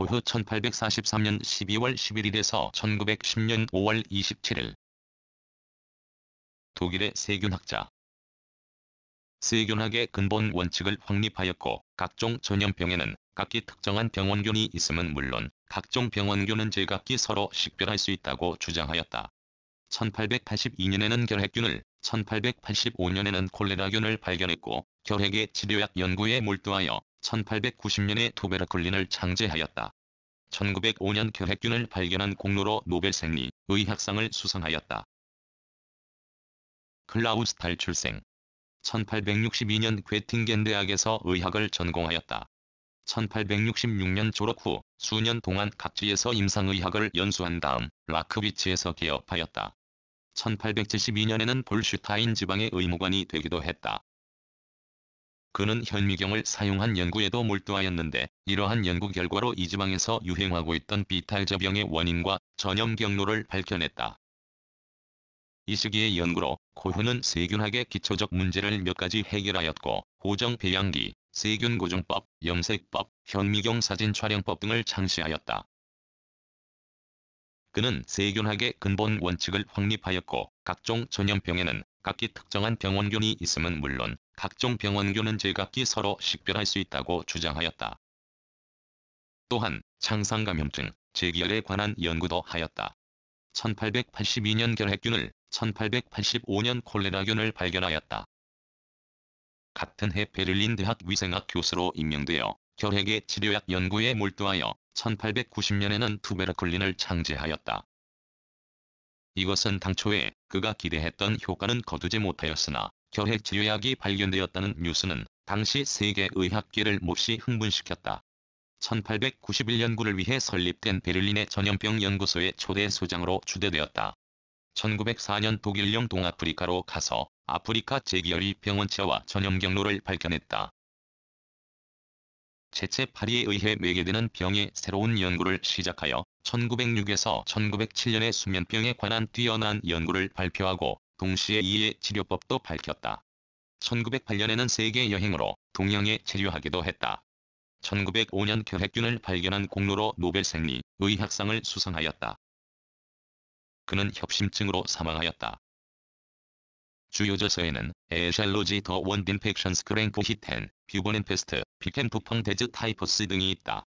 고효 1843년 12월 11일에서 1910년 5월 27일 독일의 세균학자 세균학의 근본 원칙을 확립하였고 각종 전염병에는 각기 특정한 병원균이 있음은 물론 각종 병원균은 제각기 서로 식별할 수 있다고 주장하였다. 1882년에는 결핵균을, 1885년에는 콜레라균을 발견했고 결핵의 치료약 연구에 몰두하여 1890년에 투베라클린을 창제하였다. 1905년 결핵균을 발견한 공로로 노벨 생리, 의학상을 수상하였다. 클라우스 달 출생 1862년 괴팅겐 대학에서 의학을 전공하였다. 1866년 졸업 후 수년 동안 각지에서 임상의학을 연수한 다음 라크비치에서 개업하였다. 1872년에는 볼슈타인 지방의 의무관이 되기도 했다. 그는 현미경을 사용한 연구에도 몰두하였는데 이러한 연구 결과로 이 지방에서 유행하고 있던 비탈저병의 원인과 전염 경로를 밝혀냈다. 이 시기의 연구로 고흐는 세균학의 기초적 문제를 몇 가지 해결하였고 고정 배양기, 세균 고정법, 염색법, 현미경 사진 촬영법 등을 창시하였다. 그는 세균학의 근본 원칙을 확립하였고 각종 전염병에는 각기 특정한 병원균이 있음은 물론 각종 병원균은 제각기 서로 식별할 수 있다고 주장하였다. 또한 창상감염증, 재기열에 관한 연구도 하였다. 1882년 결핵균을 1885년 콜레라균을 발견하였다. 같은 해 베를린 대학 위생학 교수로 임명되어 결핵의 치료약 연구에 몰두하여 1890년에는 투베르클린을 창제하였다. 이것은 당초에 그가 기대했던 효과는 거두지 못하였으나 결핵 치료약이 발견되었다는 뉴스는 당시 세계의학계를 몹시 흥분시켰다. 1891년구를 위해 설립된 베를린의 전염병 연구소의 초대 소장으로 주대되었다. 1904년 독일령 동아프리카로 가서 아프리카 재기열이 병원체와 전염 경로를 발견했다. 채체 파리에 의해 매개되는 병의 새로운 연구를 시작하여 1906에서 1907년에 수면병에 관한 뛰어난 연구를 발표하고 동시에 이의 치료법도 밝혔다. 1908년에는 세계 여행으로 동양에 체류하기도 했다. 1905년 결핵균을 발견한 공로로 노벨 생리 의학상을 수상하였다. 그는 협심증으로 사망하였다. 주요 저서에는 에샬로지 더 원빈 팩션스 크랭크 히텐, 뷰버넨페스트, 비켄 부펑 데즈 타이퍼스 등이 있다.